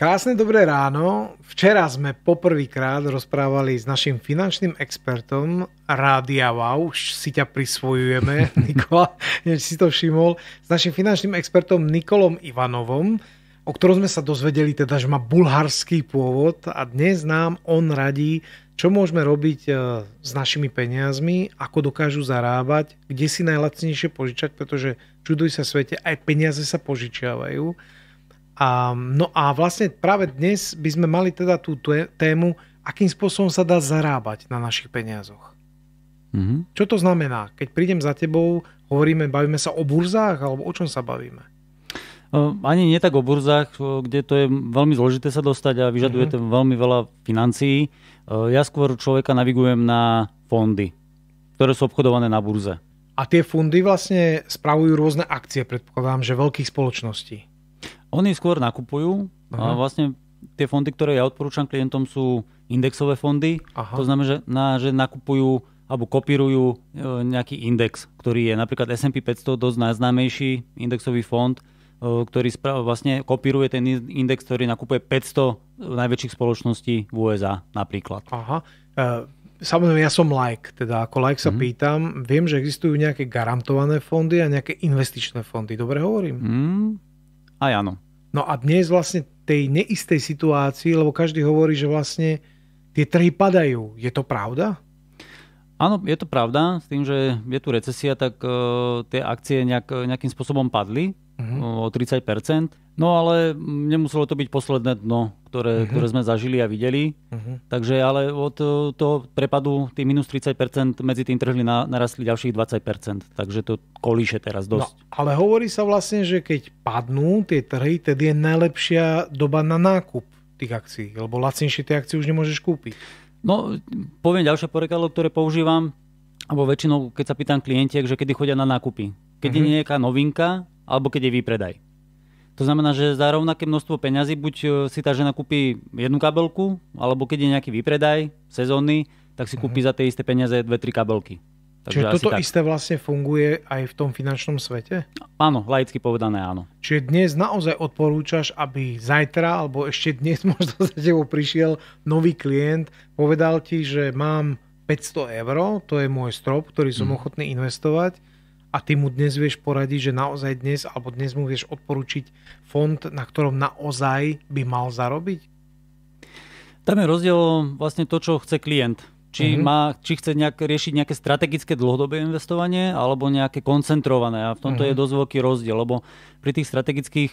Krásne dobré ráno. Včera sme poprvýkrát rozprávali s našim finančným expertom Rádia Wow. Už si ťa prisvojujeme, Nikola, než si to všimol. S našim finančným expertom Nikolom Ivanovom, o ktorom sme sa dozvedeli teda, že má bulharský pôvod a dnes nám on radí, čo môžeme robiť e, s našimi peniazmi, ako dokážu zarábať, kde si najlacnejšie požičať, pretože čuduj sa svete, aj peniaze sa požičiavajú. A, no a vlastne práve dnes by sme mali teda tú tému, akým spôsobom sa dá zarábať na našich peniazoch. Mm-hmm. Čo to znamená? Keď prídem za tebou, hovoríme, bavíme sa o burzách, alebo o čom sa bavíme? Ani nie tak o burzách, kde to je veľmi zložité sa dostať a vyžaduje mm-hmm. to veľmi veľa financií. Ja skôr človeka navigujem na fondy, ktoré sú obchodované na burze. A tie fondy vlastne spravujú rôzne akcie, predpokladám, že veľkých spoločností. Oni skôr nakupujú uh-huh. a vlastne tie fondy, ktoré ja odporúčam klientom sú indexové fondy. Aha. To znamená, že, na, že nakupujú alebo kopírujú e, nejaký index, ktorý je napríklad S&P 500 dosť najznámejší indexový fond, e, ktorý spra- vlastne kopíruje ten index, ktorý nakupuje 500 najväčších spoločností v USA napríklad. Aha. E, samozrejme, ja som like, teda ako like sa mm pýtam, viem, že existujú nejaké garantované fondy a nejaké investičné fondy, dobre hovorím? Mm, aj áno. No a dnes vlastne tej neistej situácii, lebo každý hovorí, že vlastne tie trhy padajú. Je to pravda? Áno, je to pravda, s tým, že je tu recesia, tak uh, tie akcie nejak, nejakým spôsobom padli uh-huh. o 30%. No ale nemuselo to byť posledné dno, ktoré, uh-huh. ktoré sme zažili a videli. Uh-huh. Takže ale od e, toho prepadu tých minus 30% medzi tým trhli na, narastli ďalších 20%. Takže to kolíše teraz no, dosť. No, ale hovorí sa vlastne, že keď padnú tie trhy, tedy je najlepšia doba na nákup tých akcií, lebo lacnejšie tie akcie už nemôžeš kúpiť. No, poviem ďalšie porekadlo, ktoré používam, alebo väčšinou, keď sa pýtam klientiek, že kedy chodia na nákupy. Keď mm-hmm. je mhm. nejaká novinka, alebo keď je výpredaj. To znamená, že za rovnaké množstvo peňazí buď e, si tá žena kúpi jednu kabelku, alebo keď je nejaký výpredaj sezónny, tak si kúpi mm-hmm. za tie isté peniaze dve, tri kabelky. Takže Čiže toto tak. isté vlastne funguje aj v tom finančnom svete? Áno, laicky povedané áno. Čiže dnes naozaj odporúčaš, aby zajtra alebo ešte dnes možno za tebou prišiel nový klient, povedal ti, že mám 500 eur, to je môj strop, ktorý som mm. ochotný investovať a ty mu dnes vieš poradiť, že naozaj dnes alebo dnes mu vieš odporúčiť fond, na ktorom naozaj by mal zarobiť? Tam je rozdiel vlastne to, čo chce klient. Či, mm-hmm. má, či chce nejak riešiť nejaké strategické dlhodobé investovanie alebo nejaké koncentrované. A v tomto mm-hmm. je mhm. dosť veľký rozdiel, lebo pri tých strategických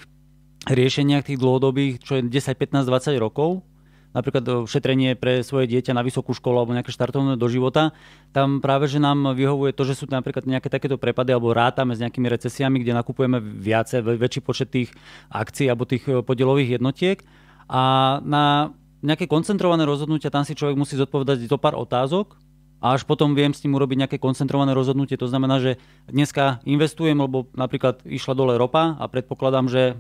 riešeniach tých dlhodobých, čo je 10, 15, 20 rokov, napríklad e, šetrenie pre svoje dieťa na vysokú školu alebo nejaké štartovné do života, tam práve, že nám vyhovuje to, že sú napríklad nejaké takéto prepady alebo rátame s nejakými recesiami, kde nakupujeme viacej, väčší počet tých akcií alebo tých e, podielových jednotiek a na nejaké koncentrované rozhodnutia, tam si človek musí zodpovedať do pár otázok a až potom viem s ním urobiť nejaké koncentrované rozhodnutie. To znamená, že dneska investujem, lebo napríklad išla dole ropa a predpokladám, že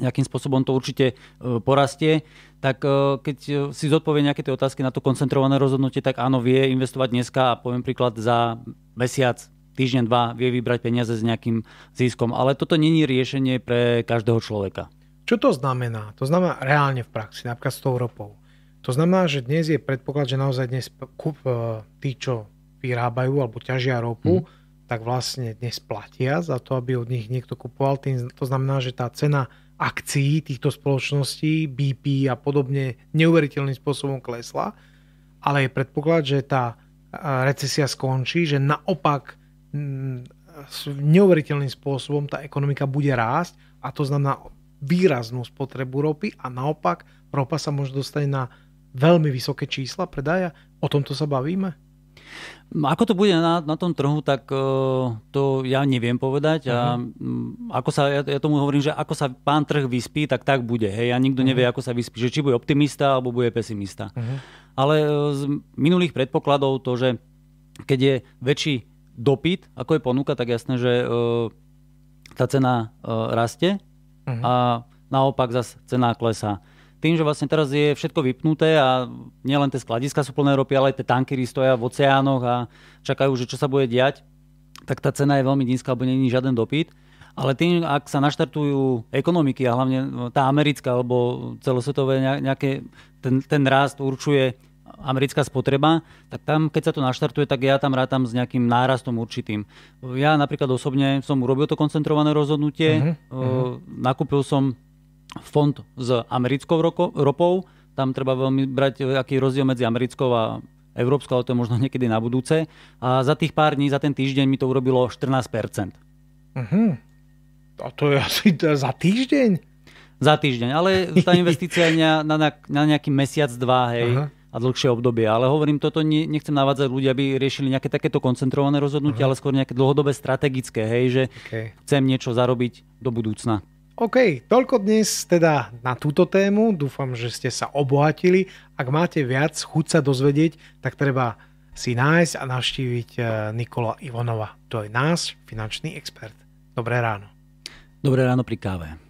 nejakým spôsobom to určite e, porastie, tak e, keď e, si zodpovie nejaké tie otázky na to koncentrované rozhodnutie, tak áno, vie investovať dneska a poviem príklad za mesiac, týždeň, dva vie vybrať peniaze s nejakým ziskom. Ale toto není riešenie pre každého človeka. Čo to znamená? To znamená reálne v praxi, napríklad s tou ropou. To znamená, že dnes je predpoklad, že naozaj dnes kúp, e, tí, čo vyrábajú alebo ťažia ropu, mm. tak vlastne dnes platia za to, aby od nich niekto kupoval. Tým, to znamená, že tá cena akcií týchto spoločností, BP a podobne neuveriteľným spôsobom klesla, ale je predpoklad, že tá e, recesia skončí, že naopak mm, neuveriteľným spôsobom tá ekonomika bude rásť a to znamená výraznú spotrebu ropy a naopak ropa sa môže dostať na veľmi vysoké čísla predaja. O tomto sa bavíme? Ako to bude na, na tom trhu, tak uh, to ja neviem povedať. Uh-huh. A, um, ako sa, ja, ja tomu hovorím, že ako sa pán trh vyspí, tak tak bude. Hej. A nikto uh-huh. nevie, mhm. ako sa vyspí. Že či bude optimista, alebo bude pesimista. Uh-huh. Ale uh, z minulých predpokladov to, že keď je väčší dopyt, ako je ponuka, tak jasné, že uh, tá cena rastie uh-huh. a naopak zase cena klesá. Tým, že vlastne teraz je všetko vypnuté a nielen tie skladiska sú plné ropy, ale aj tie tankery stoja v oceánoch a čakajú, že čo sa bude diať, tak tá cena je veľmi nízka, alebo není žiaden dopyt. Ale tým, ak sa naštartujú ekonomiky a hlavne tá americká alebo celosvetové nejaké, ten, ten rast určuje americká spotreba, tak tam, keď sa to naštartuje, tak ja tam rátam s nejakým nárastom určitým. Ja napríklad osobne som urobil to koncentrované rozhodnutie, uh-huh, uh-huh. nakúpil som fond s americkou roko, ropou, tam treba veľmi brať, e, aký je rozdiel medzi americkou a európskou, ale to je možno niekedy na budúce. A za tých pár dní, za ten týždeň mi to urobilo 14%. Uh-huh. Mhm. A to je asi za týždeň? Za týždeň, ale tá investícia je na, na, na nejaký mesiac, dva, hej. Uh-huh a dlhšie obdobie. Ale hovorím, toto nechcem navádzať ľudí, aby riešili nejaké takéto koncentrované rozhodnutie, uh-huh. ale skôr nejaké dlhodobé strategické, hej, že okay. chcem niečo zarobiť do budúcna. OK, toľko dnes teda na túto tému. Dúfam, že ste sa obohatili. Ak máte viac chuť sa dozvedieť, tak treba si nájsť a navštíviť eh, Nikola Ivonova. To je náš finančný expert. Dobré ráno. Dobré ráno pri káve.